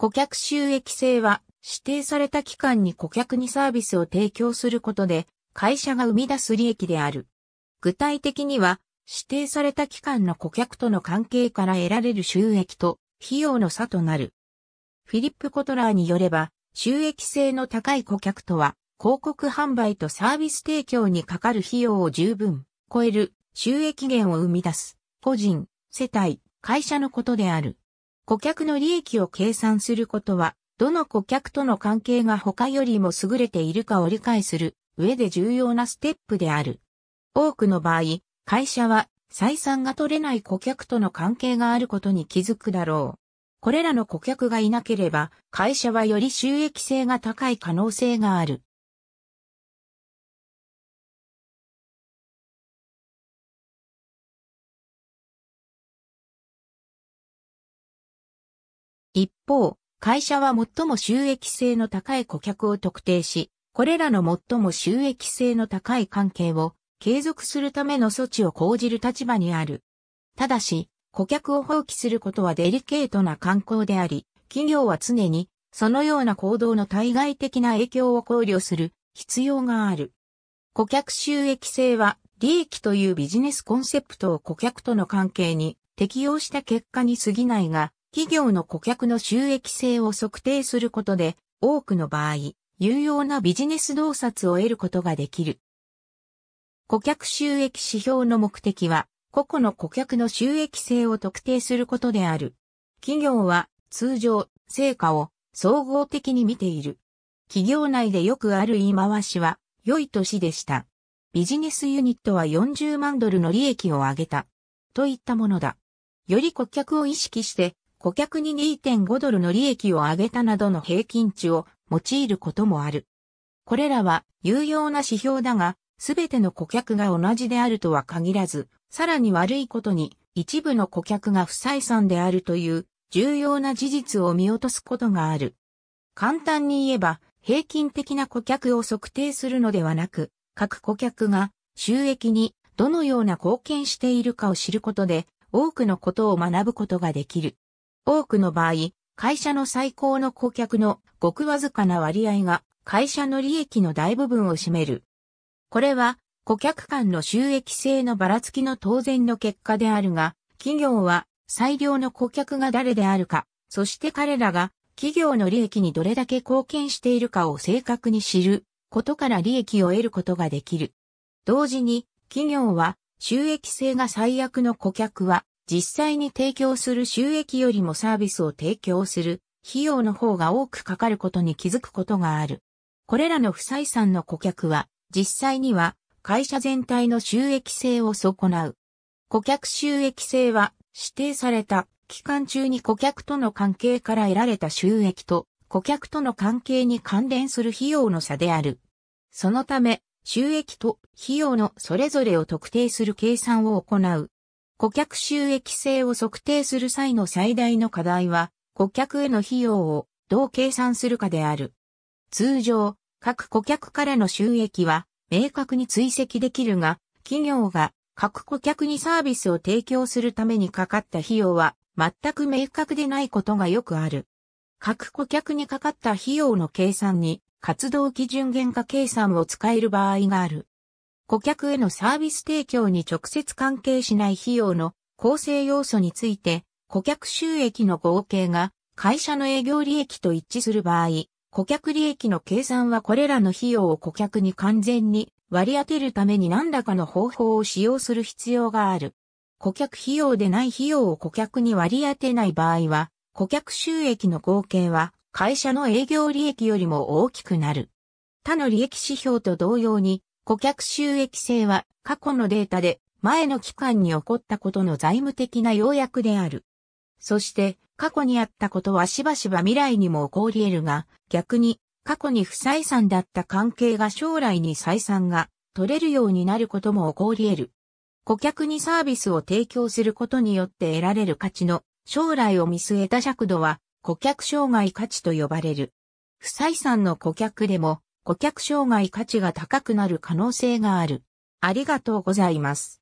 顧客収益性は指定された期間に顧客にサービスを提供することで会社が生み出す利益である。具体的には指定された期間の顧客との関係から得られる収益と費用の差となる。フィリップ・コトラーによれば収益性の高い顧客とは広告販売とサービス提供にかかる費用を十分超える収益源を生み出す個人、世帯、会社のことである。顧客の利益を計算することは、どの顧客との関係が他よりも優れているかを理解する上で重要なステップである。多くの場合、会社は採算が取れない顧客との関係があることに気づくだろう。これらの顧客がいなければ、会社はより収益性が高い可能性がある。一方、会社は最も収益性の高い顧客を特定し、これらの最も収益性の高い関係を継続するための措置を講じる立場にある。ただし、顧客を放棄することはデリケートな慣行であり、企業は常にそのような行動の対外的な影響を考慮する必要がある。顧客収益性は利益というビジネスコンセプトを顧客との関係に適用した結果に過ぎないが、企業の顧客の収益性を測定することで、多くの場合、有用なビジネス洞察を得ることができる。顧客収益指標の目的は、個々の顧客の収益性を特定することである。企業は通常、成果を総合的に見ている。企業内でよくある言い回しは、良い年でした。ビジネスユニットは40万ドルの利益を上げた。といったものだ。より顧客を意識して顧客に2.5ドルの利益を上げたなどの平均値を用いることもある。これらは有用な指標だが、すべての顧客が同じであるとは限らず、さらに悪いことに一部の顧客が不採算であるという重要な事実を見落とすことがある。簡単に言えば、平均的な顧客を測定するのではなく、各顧客が収益にどのような貢献しているかを知ることで、多くのことを学ぶことができる。多くの場合、会社の最高の顧客のごくわずかな割合が会社の利益の大部分を占める。これは顧客間の収益性のばらつきの当然の結果であるが、企業は最良の顧客が誰であるか、そして彼らが企業の利益にどれだけ貢献しているかを正確に知ることから利益を得ることができる。同時に企業は収益性が最悪の顧客は実際に提供する収益よりもサービスを提供する費用の方が多くかかることに気づくことがある。これらの不採算の顧客は、実際には会社全体の収益性を損なう。顧客収益性は指定された期間中に顧客との関係から得られた収益と顧客との関係に関連する費用の差である。そのため、収益と費用のそれぞれを特定する計算を行う顧客収益性を測定する際の最大の課題は、顧客への費用をどう計算するかである。通常、各顧客からの収益は明確に追跡できるが、企業が各顧客にサービスを提供するためにかかった費用は全く明確でないことがよくある。各顧客にかかった費用の計算に活動基準原価計算を使える場合がある。顧客へのサービス提供に直接関係しない費用の構成要素について、顧客収益の合計が会社の営業利益と一致する場合、顧客利益の計算はこれらの費用を顧客に完全に割り当てるために何らかの方法を使用する必要がある。顧客費用でない費用を顧客に割り当てない場合は、顧客収益の合計は会社の営業利益よりも大きくなる。他の利益指標と同様に、顧客収益性は過去のデータで前の期間に起こったことの財務的な要約である。そして過去にあったことはしばしば未来にも起こり得るが、逆に過去に不採算だった関係が将来に採算が取れるようになることも起こり得る。顧客にサービスを提供することによって得られる価値の将来を見据えた尺度は顧客障害価値と呼ばれる。不採算の顧客でも顧客障害価値が高くなる可能性がある。ありがとうございます。